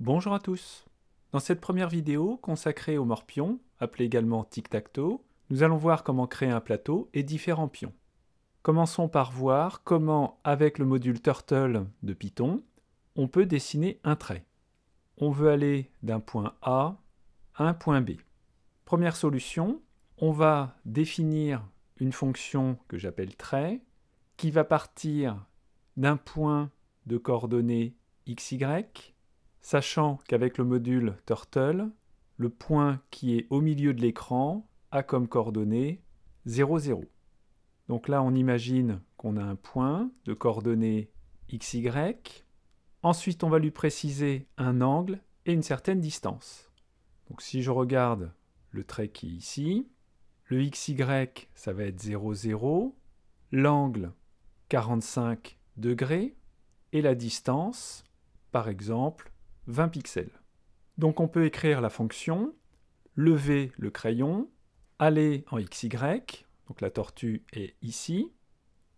Bonjour à tous Dans cette première vidéo consacrée aux morpions, appelée également tic-tac-toe, nous allons voir comment créer un plateau et différents pions. Commençons par voir comment, avec le module Turtle de Python, on peut dessiner un trait. On veut aller d'un point A à un point B. Première solution, on va définir une fonction que j'appelle trait, qui va partir d'un point de coordonnées xy sachant qu'avec le module turtle, le point qui est au milieu de l'écran a comme coordonnée 0, Donc là, on imagine qu'on a un point de coordonnées xy. Ensuite, on va lui préciser un angle et une certaine distance. Donc si je regarde le trait qui est ici, le xy, ça va être 0, 0. L'angle, 45 degrés. Et la distance, par exemple, 20 pixels. Donc on peut écrire la fonction, lever le crayon, aller en XY, donc la tortue est ici,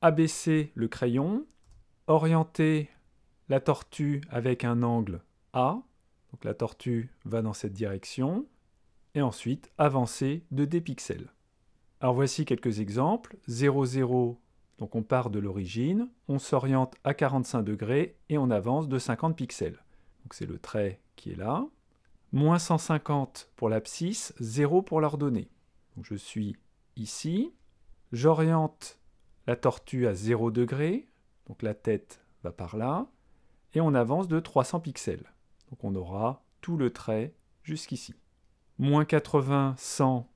abaisser le crayon, orienter la tortue avec un angle A, donc la tortue va dans cette direction, et ensuite avancer de des pixels. Alors voici quelques exemples, 0, donc on part de l'origine, on s'oriente à 45 degrés et on avance de 50 pixels donc c'est le trait qui est là, moins 150 pour l'abscisse, 0 pour l'ordonnée. je suis ici, j'oriente la tortue à 0 degré, donc la tête va par là, et on avance de 300 pixels. Donc on aura tout le trait jusqu'ici. Moins 80, 100,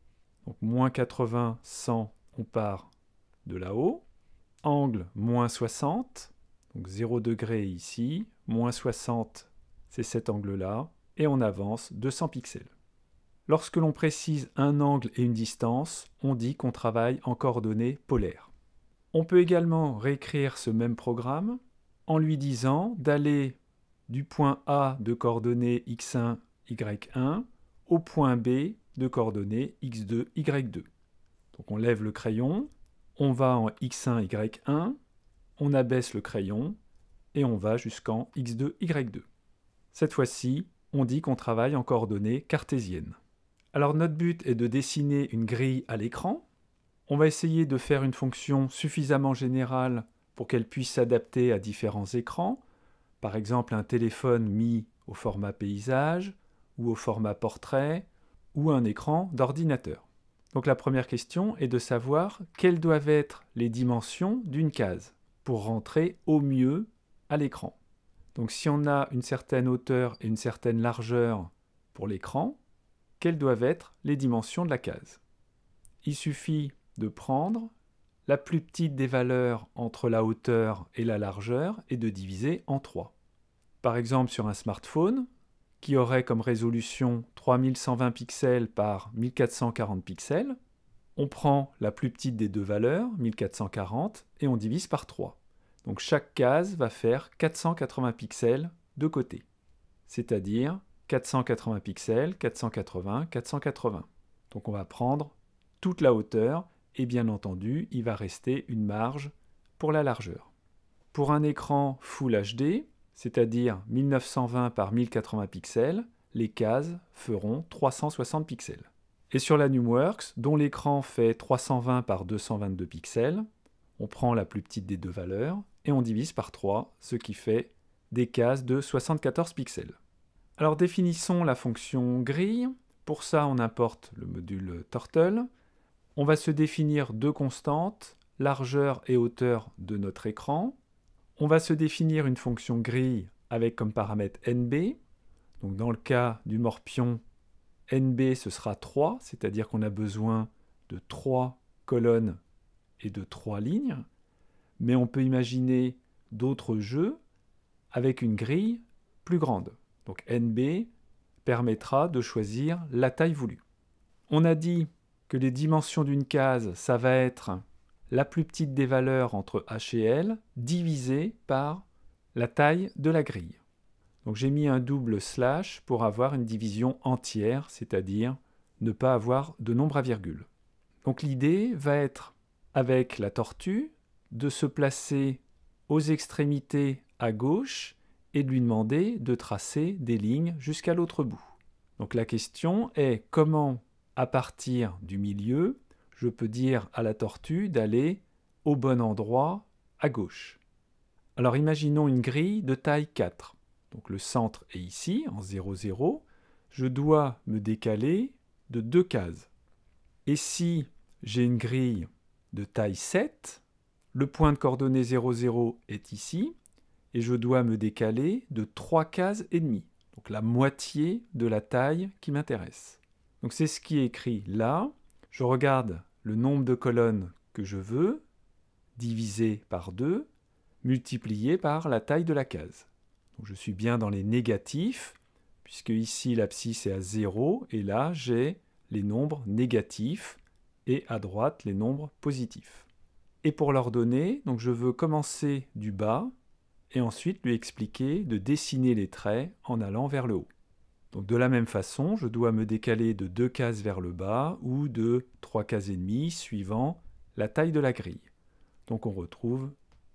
donc moins 80, 100, on part de là-haut. Angle, moins 60, donc 0 degré ici, moins 60, c'est cet angle-là, et on avance 200 pixels. Lorsque l'on précise un angle et une distance, on dit qu'on travaille en coordonnées polaires. On peut également réécrire ce même programme en lui disant d'aller du point A de coordonnées x1, y1 au point B de coordonnées x2, y2. Donc on lève le crayon, on va en x1, y1, on abaisse le crayon et on va jusqu'en x2, y2. Cette fois-ci, on dit qu'on travaille en coordonnées cartésiennes. Alors notre but est de dessiner une grille à l'écran. On va essayer de faire une fonction suffisamment générale pour qu'elle puisse s'adapter à différents écrans, par exemple un téléphone mis au format paysage ou au format portrait ou un écran d'ordinateur. Donc la première question est de savoir quelles doivent être les dimensions d'une case pour rentrer au mieux à l'écran. Donc si on a une certaine hauteur et une certaine largeur pour l'écran, quelles doivent être les dimensions de la case Il suffit de prendre la plus petite des valeurs entre la hauteur et la largeur et de diviser en 3. Par exemple sur un smartphone, qui aurait comme résolution 3120 pixels par 1440 pixels, on prend la plus petite des deux valeurs, 1440, et on divise par 3. Donc chaque case va faire 480 pixels de côté, c'est-à-dire 480 pixels, 480, 480. Donc on va prendre toute la hauteur et bien entendu, il va rester une marge pour la largeur. Pour un écran Full HD, c'est-à-dire 1920 par 1080 pixels, les cases feront 360 pixels. Et sur la Numworks, dont l'écran fait 320 par 222 pixels, on prend la plus petite des deux valeurs, et on divise par 3, ce qui fait des cases de 74 pixels. Alors définissons la fonction grille. Pour ça, on importe le module turtle. On va se définir deux constantes, largeur et hauteur de notre écran. On va se définir une fonction grille avec comme paramètre nb. Donc dans le cas du morpion, nb ce sera 3, c'est-à-dire qu'on a besoin de 3 colonnes et de 3 lignes mais on peut imaginer d'autres jeux avec une grille plus grande. Donc NB permettra de choisir la taille voulue. On a dit que les dimensions d'une case, ça va être la plus petite des valeurs entre H et L divisée par la taille de la grille. Donc j'ai mis un double slash pour avoir une division entière, c'est-à-dire ne pas avoir de nombre à virgule. Donc l'idée va être, avec la tortue, de se placer aux extrémités à gauche et de lui demander de tracer des lignes jusqu'à l'autre bout. Donc la question est comment, à partir du milieu, je peux dire à la tortue d'aller au bon endroit à gauche. Alors imaginons une grille de taille 4. Donc le centre est ici, en 0, 0. Je dois me décaler de deux cases. Et si j'ai une grille de taille 7, le point de coordonnée 0, 0 est ici, et je dois me décaler de 3 cases et demie, donc la moitié de la taille qui m'intéresse. Donc c'est ce qui est écrit là. Je regarde le nombre de colonnes que je veux, divisé par 2, multiplié par la taille de la case. je suis bien dans les négatifs, puisque ici l'abscisse est à 0, et là j'ai les nombres négatifs, et à droite les nombres positifs et pour l'ordonner, donc je veux commencer du bas et ensuite lui expliquer de dessiner les traits en allant vers le haut. Donc de la même façon, je dois me décaler de deux cases vers le bas ou de trois cases et demie suivant la taille de la grille. Donc on retrouve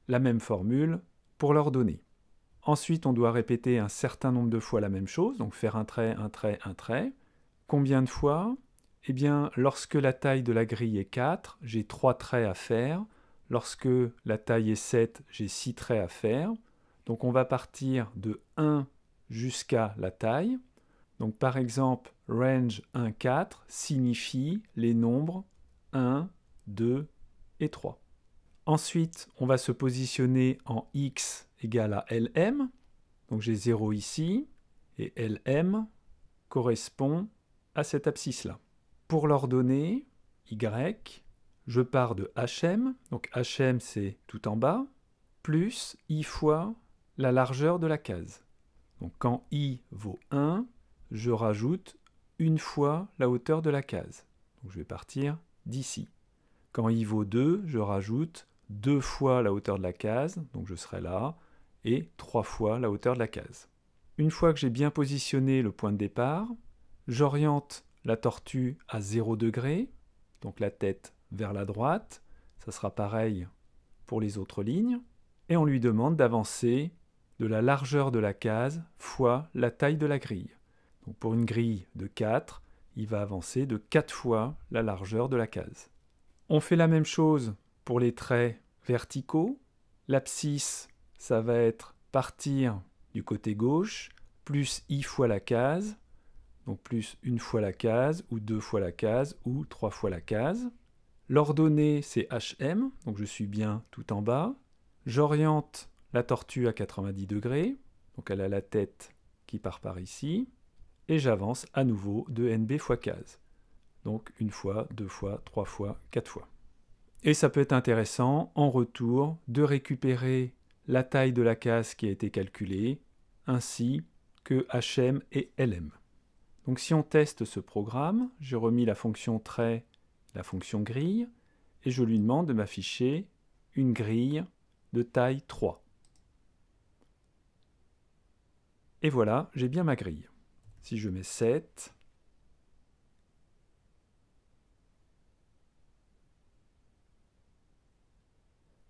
la même formule pour l'ordonner. Ensuite, on doit répéter un certain nombre de fois la même chose, donc faire un trait, un trait, un trait. Combien de fois Eh bien, lorsque la taille de la grille est 4, j'ai 3 traits à faire. Lorsque la taille est 7, j'ai 6 traits à faire. Donc on va partir de 1 jusqu'à la taille. Donc par exemple, range 1, 4 signifie les nombres 1, 2 et 3. Ensuite, on va se positionner en x égale à lm. Donc j'ai 0 ici et lm correspond à cette abscisse-là. Pour l'ordonnée, y je pars de HM, donc HM c'est tout en bas, plus i fois la largeur de la case. Donc quand i vaut 1, je rajoute une fois la hauteur de la case. Donc je vais partir d'ici. Quand i vaut 2, je rajoute deux fois la hauteur de la case, donc je serai là, et trois fois la hauteur de la case. Une fois que j'ai bien positionné le point de départ, j'oriente la tortue à 0 degré, donc la tête vers la droite, ça sera pareil pour les autres lignes, et on lui demande d'avancer de la largeur de la case fois la taille de la grille. Donc pour une grille de 4, il va avancer de 4 fois la largeur de la case. On fait la même chose pour les traits verticaux. L'abscisse, ça va être partir du côté gauche, plus i fois la case, donc plus une fois la case, ou deux fois la case, ou trois fois la case. L'ordonnée, c'est HM, donc je suis bien tout en bas. J'oriente la tortue à 90 degrés, donc elle a la tête qui part par ici. Et j'avance à nouveau de NB fois case. Donc une fois, deux fois, trois fois, quatre fois. Et ça peut être intéressant, en retour, de récupérer la taille de la case qui a été calculée, ainsi que HM et LM. Donc si on teste ce programme, j'ai remis la fonction trait la fonction grille et je lui demande de m'afficher une grille de taille 3. Et voilà, j'ai bien ma grille. Si je mets 7,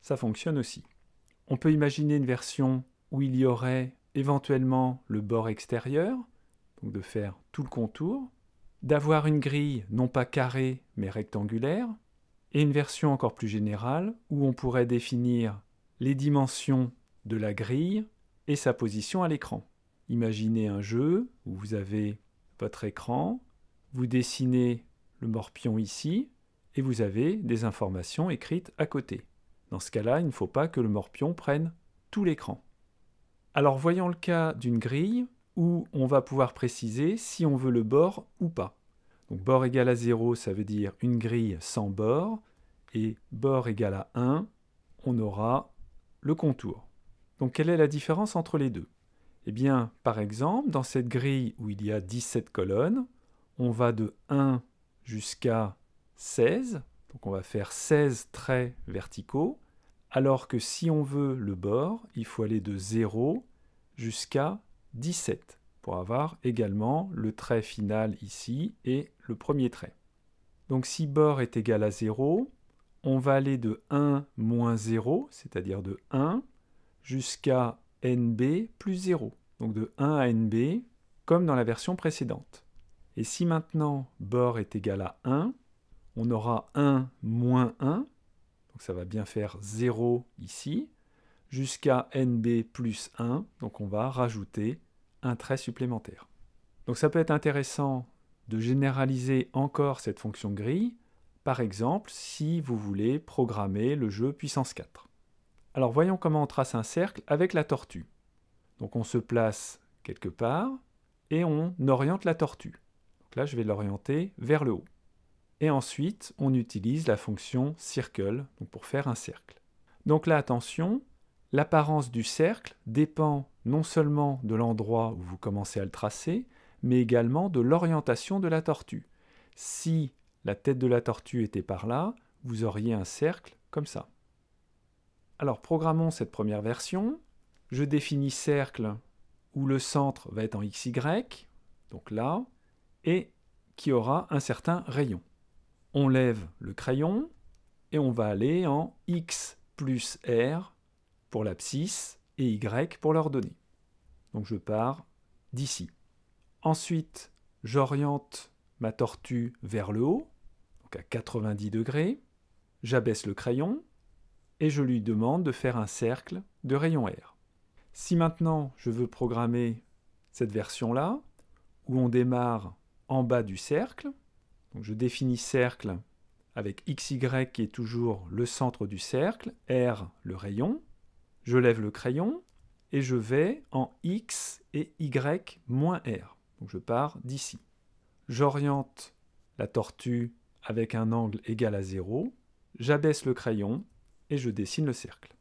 ça fonctionne aussi. On peut imaginer une version où il y aurait éventuellement le bord extérieur, donc de faire tout le contour, d'avoir une grille non pas carrée mais rectangulaire, et une version encore plus générale où on pourrait définir les dimensions de la grille et sa position à l'écran. Imaginez un jeu où vous avez votre écran, vous dessinez le morpion ici, et vous avez des informations écrites à côté. Dans ce cas-là, il ne faut pas que le morpion prenne tout l'écran. Alors voyons le cas d'une grille où on va pouvoir préciser si on veut le bord ou pas. Donc bord égal à 0, ça veut dire une grille sans bord, et bord égal à 1, on aura le contour. Donc quelle est la différence entre les deux Eh bien, par exemple, dans cette grille où il y a 17 colonnes, on va de 1 jusqu'à 16, donc on va faire 16 traits verticaux, alors que si on veut le bord, il faut aller de 0 jusqu'à 17 pour avoir également le trait final ici et le premier trait. Donc si bord est égal à 0, on va aller de 1 moins 0, c'est-à-dire de 1, jusqu'à nb plus 0. Donc de 1 à nb, comme dans la version précédente. Et si maintenant bord est égal à 1, on aura 1 moins 1, donc ça va bien faire 0 ici, jusqu'à NB plus 1, donc on va rajouter un trait supplémentaire. Donc ça peut être intéressant de généraliser encore cette fonction grille, par exemple si vous voulez programmer le jeu puissance 4. Alors voyons comment on trace un cercle avec la tortue. Donc on se place quelque part et on oriente la tortue. Donc là je vais l'orienter vers le haut. Et ensuite on utilise la fonction circle donc pour faire un cercle. Donc là attention, l'apparence du cercle dépend non seulement de l'endroit où vous commencez à le tracer, mais également de l'orientation de la tortue. Si la tête de la tortue était par là, vous auriez un cercle comme ça. Alors programmons cette première version. Je définis cercle où le centre va être en XY, donc là, et qui aura un certain rayon. On lève le crayon et on va aller en X plus R pour l'abscisse et Y pour l'ordonnée. Donc je pars d'ici. Ensuite, j'oriente ma tortue vers le haut, donc à 90 degrés. J'abaisse le crayon et je lui demande de faire un cercle de rayon R. Si maintenant je veux programmer cette version-là, où on démarre en bas du cercle, donc je définis cercle avec XY qui est toujours le centre du cercle, R le rayon, je lève le crayon et je vais en x et y moins r. Donc je pars d'ici. J'oriente la tortue avec un angle égal à 0, j'abaisse le crayon et je dessine le cercle.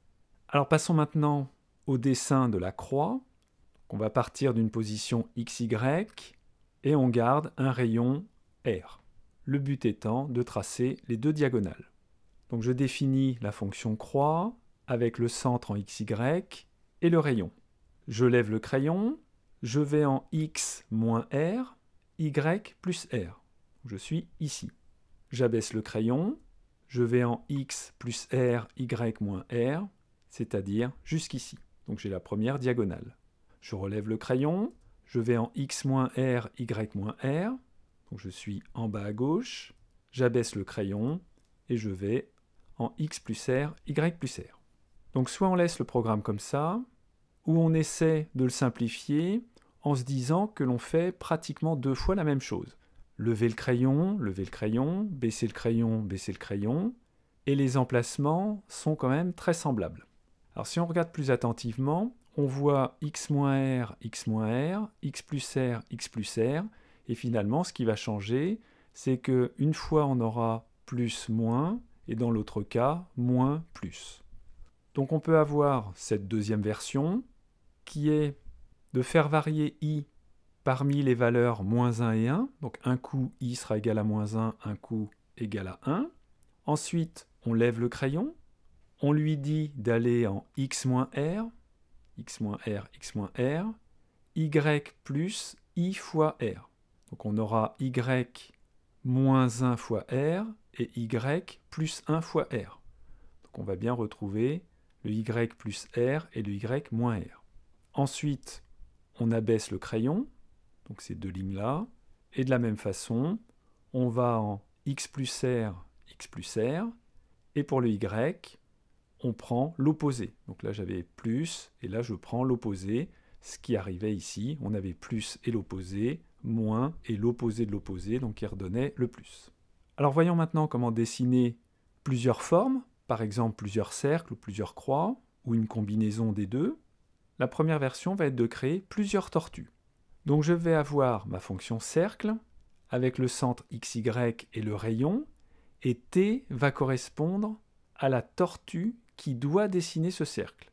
Alors passons maintenant au dessin de la croix. on va partir d'une position xy et on garde un rayon r. Le but étant de tracer les deux diagonales. Donc je définis la fonction croix, avec le centre en XY et le rayon. Je lève le crayon, je vais en X moins R, Y plus R. Je suis ici. J'abaisse le crayon, je vais en X plus R, Y moins R, c'est-à-dire jusqu'ici. Donc j'ai la première diagonale. Je relève le crayon, je vais en X moins R, Y moins R, donc je suis en bas à gauche, j'abaisse le crayon et je vais en X plus R, Y plus R. Donc soit on laisse le programme comme ça, ou on essaie de le simplifier en se disant que l'on fait pratiquement deux fois la même chose. Lever le crayon, lever le crayon, baisser le crayon, baisser le crayon, et les emplacements sont quand même très semblables. Alors si on regarde plus attentivement, on voit x r, x r, x plus r, x plus r, et finalement ce qui va changer, c'est qu'une fois on aura plus moins, et dans l'autre cas, moins plus. Donc on peut avoir cette deuxième version qui est de faire varier i parmi les valeurs moins 1 et 1. Donc un coup i sera égal à moins 1, un coup égal à 1. Ensuite, on lève le crayon. On lui dit d'aller en x moins r, x moins r, x moins r, y plus i fois r. Donc on aura y moins 1 fois r et y plus 1 fois r. Donc on va bien retrouver le y plus r et le y moins r. Ensuite, on abaisse le crayon, donc ces deux lignes-là, et de la même façon, on va en x plus r, x plus r, et pour le y, on prend l'opposé. Donc là, j'avais plus, et là, je prends l'opposé, ce qui arrivait ici, on avait plus et l'opposé, moins et l'opposé de l'opposé, donc qui redonnait le plus. Alors voyons maintenant comment dessiner plusieurs formes par exemple plusieurs cercles ou plusieurs croix, ou une combinaison des deux, la première version va être de créer plusieurs tortues. Donc je vais avoir ma fonction cercle, avec le centre xy et le rayon, et t va correspondre à la tortue qui doit dessiner ce cercle.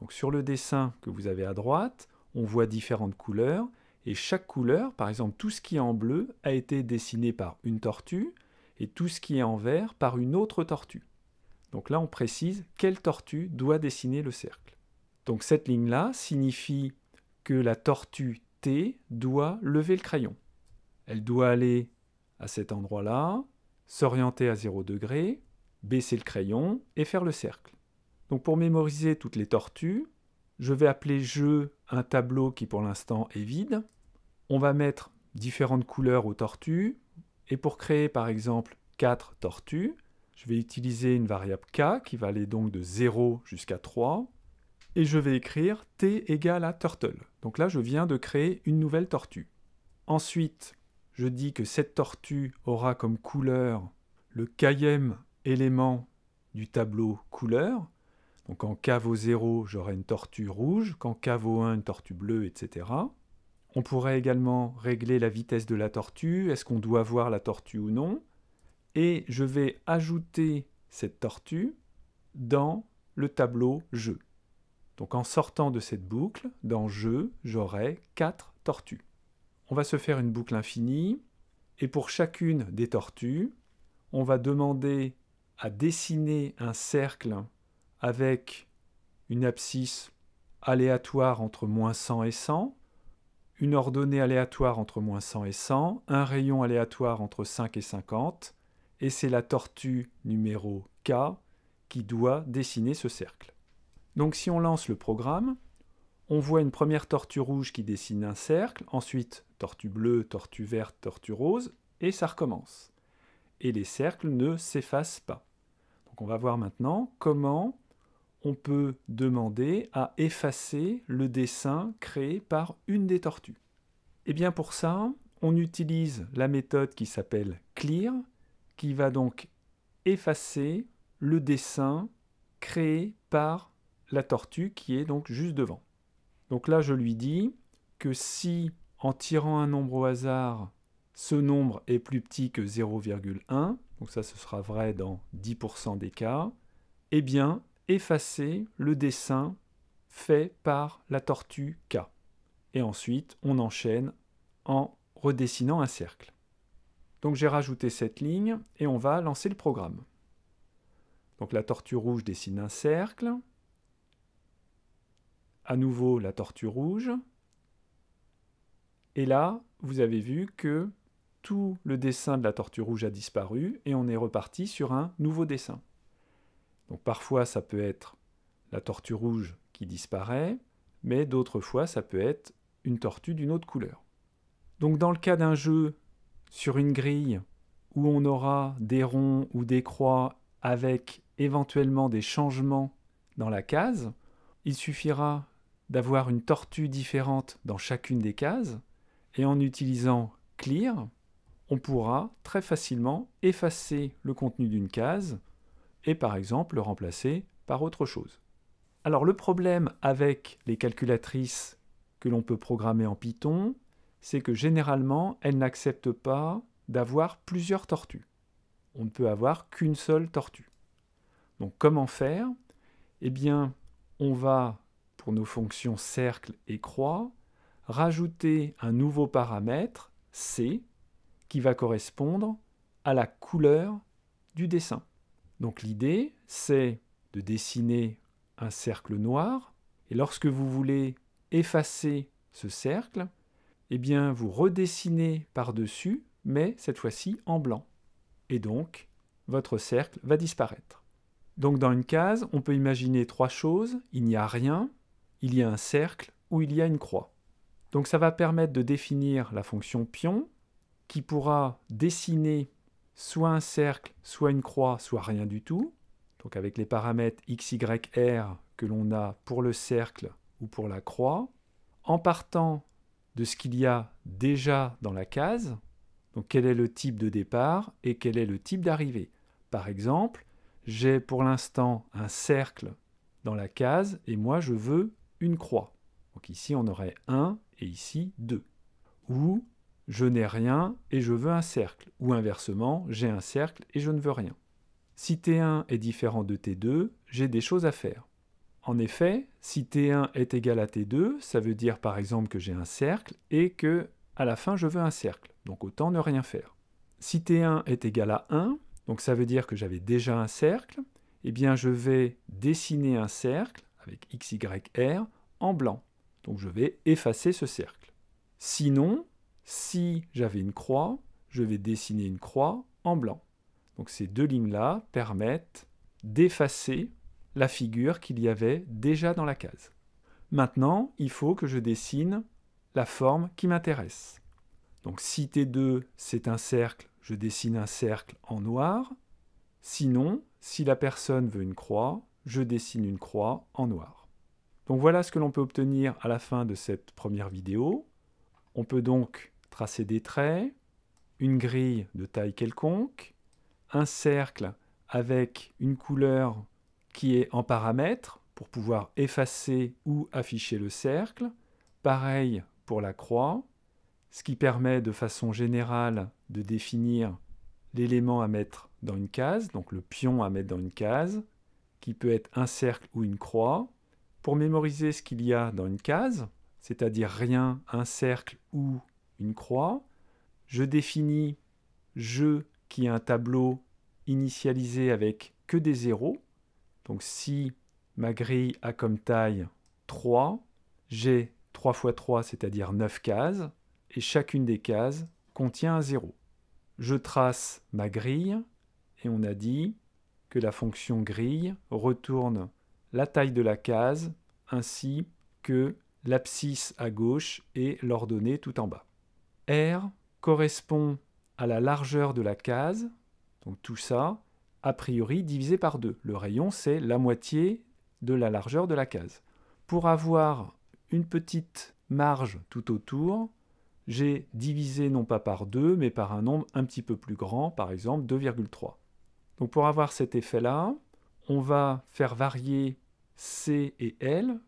Donc sur le dessin que vous avez à droite, on voit différentes couleurs, et chaque couleur, par exemple tout ce qui est en bleu, a été dessiné par une tortue, et tout ce qui est en vert par une autre tortue. Donc là, on précise quelle tortue doit dessiner le cercle. Donc cette ligne-là signifie que la tortue T doit lever le crayon. Elle doit aller à cet endroit-là, s'orienter à 0 degré, baisser le crayon et faire le cercle. Donc pour mémoriser toutes les tortues, je vais appeler jeu un tableau qui pour l'instant est vide. On va mettre différentes couleurs aux tortues. Et pour créer par exemple 4 tortues, je vais utiliser une variable k qui va aller donc de 0 jusqu'à 3 et je vais écrire t égale à turtle. Donc là, je viens de créer une nouvelle tortue. Ensuite, je dis que cette tortue aura comme couleur le kème élément du tableau couleur. Donc en k vaut 0, j'aurai une tortue rouge, quand k vaut 1, une tortue bleue, etc. On pourrait également régler la vitesse de la tortue, est-ce qu'on doit voir la tortue ou non et je vais ajouter cette tortue dans le tableau jeu. Donc en sortant de cette boucle, dans jeu, j'aurai 4 tortues. On va se faire une boucle infinie et pour chacune des tortues, on va demander à dessiner un cercle avec une abscisse aléatoire entre moins 100 et 100, une ordonnée aléatoire entre moins 100 et 100, un rayon aléatoire entre 5 et 50, et c'est la tortue numéro K qui doit dessiner ce cercle. Donc si on lance le programme, on voit une première tortue rouge qui dessine un cercle, ensuite tortue bleue, tortue verte, tortue rose, et ça recommence. Et les cercles ne s'effacent pas. Donc on va voir maintenant comment on peut demander à effacer le dessin créé par une des tortues. Et eh bien pour ça, on utilise la méthode qui s'appelle clear, qui va donc effacer le dessin créé par la tortue qui est donc juste devant. Donc là, je lui dis que si, en tirant un nombre au hasard, ce nombre est plus petit que 0,1, donc ça, ce sera vrai dans 10% des cas, eh bien, effacer le dessin fait par la tortue K. Et ensuite, on enchaîne en redessinant un cercle. Donc j'ai rajouté cette ligne et on va lancer le programme. Donc la tortue rouge dessine un cercle. À nouveau la tortue rouge. Et là, vous avez vu que tout le dessin de la tortue rouge a disparu et on est reparti sur un nouveau dessin. Donc parfois ça peut être la tortue rouge qui disparaît, mais d'autres fois ça peut être une tortue d'une autre couleur. Donc dans le cas d'un jeu sur une grille où on aura des ronds ou des croix avec éventuellement des changements dans la case. Il suffira d'avoir une tortue différente dans chacune des cases et en utilisant clear, on pourra très facilement effacer le contenu d'une case et par exemple le remplacer par autre chose. Alors le problème avec les calculatrices que l'on peut programmer en Python, c'est que généralement, elle n'accepte pas d'avoir plusieurs tortues. On ne peut avoir qu'une seule tortue. Donc comment faire Eh bien, on va, pour nos fonctions cercle et croix, rajouter un nouveau paramètre, C, qui va correspondre à la couleur du dessin. Donc l'idée, c'est de dessiner un cercle noir, et lorsque vous voulez effacer ce cercle, eh bien vous redessinez par-dessus, mais cette fois-ci en blanc. Et donc, votre cercle va disparaître. Donc dans une case, on peut imaginer trois choses. Il n'y a rien, il y a un cercle ou il y a une croix. Donc ça va permettre de définir la fonction pion qui pourra dessiner soit un cercle, soit une croix, soit rien du tout. Donc avec les paramètres x, y, r que l'on a pour le cercle ou pour la croix, en partant de ce qu'il y a déjà dans la case, donc quel est le type de départ et quel est le type d'arrivée. Par exemple, j'ai pour l'instant un cercle dans la case et moi je veux une croix. Donc ici on aurait 1 et ici 2. Ou je n'ai rien et je veux un cercle. Ou inversement, j'ai un cercle et je ne veux rien. Si T1 est différent de T2, j'ai des choses à faire. En effet, si T1 est égal à T2, ça veut dire par exemple que j'ai un cercle et que à la fin je veux un cercle, donc autant ne rien faire. Si T1 est égal à 1, donc ça veut dire que j'avais déjà un cercle, eh bien je vais dessiner un cercle avec x, y, r en blanc. Donc je vais effacer ce cercle. Sinon, si j'avais une croix, je vais dessiner une croix en blanc. Donc ces deux lignes-là permettent d'effacer la figure qu'il y avait déjà dans la case. Maintenant, il faut que je dessine la forme qui m'intéresse. Donc si T2 c'est un cercle, je dessine un cercle en noir. Sinon, si la personne veut une croix, je dessine une croix en noir. Donc voilà ce que l'on peut obtenir à la fin de cette première vidéo. On peut donc tracer des traits, une grille de taille quelconque, un cercle avec une couleur qui est en paramètres pour pouvoir effacer ou afficher le cercle. Pareil pour la croix, ce qui permet de façon générale de définir l'élément à mettre dans une case, donc le pion à mettre dans une case, qui peut être un cercle ou une croix. Pour mémoriser ce qu'il y a dans une case, c'est-à-dire rien, un cercle ou une croix, je définis je » qui est un tableau initialisé avec que des zéros, donc si ma grille a comme taille 3, j'ai 3 fois 3, c'est-à-dire 9 cases, et chacune des cases contient un 0. Je trace ma grille, et on a dit que la fonction grille retourne la taille de la case, ainsi que l'abscisse à gauche et l'ordonnée tout en bas. R correspond à la largeur de la case, donc tout ça, a priori divisé par 2. Le rayon, c'est la moitié de la largeur de la case. Pour avoir une petite marge tout autour, j'ai divisé non pas par 2, mais par un nombre un petit peu plus grand, par exemple 2,3. Donc pour avoir cet effet-là, on va faire varier C et L,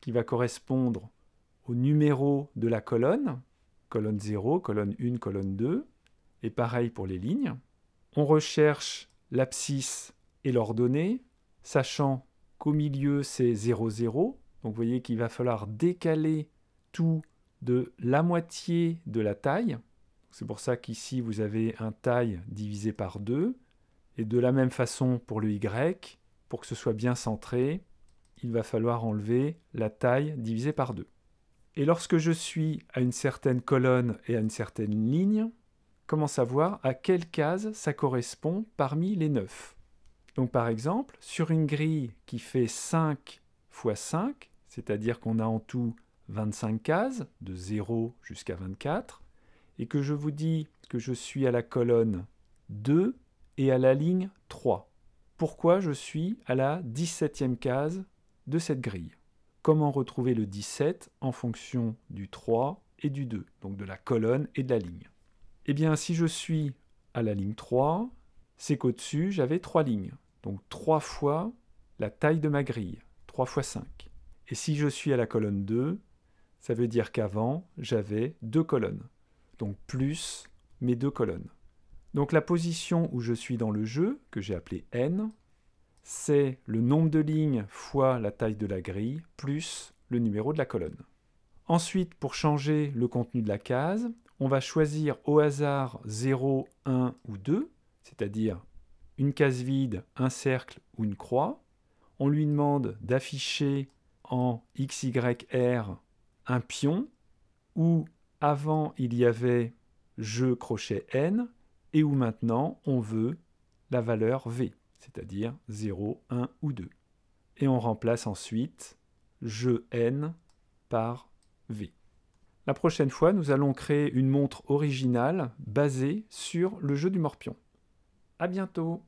qui va correspondre au numéro de la colonne, colonne 0, colonne 1, colonne 2, et pareil pour les lignes. On recherche l'abscisse et l'ordonnée, sachant qu'au milieu c'est 0, 0. Donc vous voyez qu'il va falloir décaler tout de la moitié de la taille. C'est pour ça qu'ici vous avez un taille divisé par 2. Et de la même façon pour le Y, pour que ce soit bien centré, il va falloir enlever la taille divisée par 2. Et lorsque je suis à une certaine colonne et à une certaine ligne, comment savoir à quelle case ça correspond parmi les 9 Donc par exemple, sur une grille qui fait 5 x 5, c'est-à-dire qu'on a en tout 25 cases, de 0 jusqu'à 24, et que je vous dis que je suis à la colonne 2 et à la ligne 3. Pourquoi je suis à la 17e case de cette grille Comment retrouver le 17 en fonction du 3 et du 2, donc de la colonne et de la ligne eh bien, si je suis à la ligne 3, c'est qu'au-dessus, j'avais 3 lignes. Donc 3 fois la taille de ma grille, 3 fois 5. Et si je suis à la colonne 2, ça veut dire qu'avant, j'avais deux colonnes. Donc plus mes deux colonnes. Donc la position où je suis dans le jeu, que j'ai appelé n, c'est le nombre de lignes fois la taille de la grille, plus le numéro de la colonne. Ensuite, pour changer le contenu de la case, on va choisir au hasard 0, 1 ou 2, c'est-à-dire une case vide, un cercle ou une croix. On lui demande d'afficher en r un pion où avant il y avait je crochet n et où maintenant on veut la valeur v, c'est-à-dire 0, 1 ou 2. Et on remplace ensuite je n par v. La prochaine fois, nous allons créer une montre originale basée sur le jeu du morpion. À bientôt!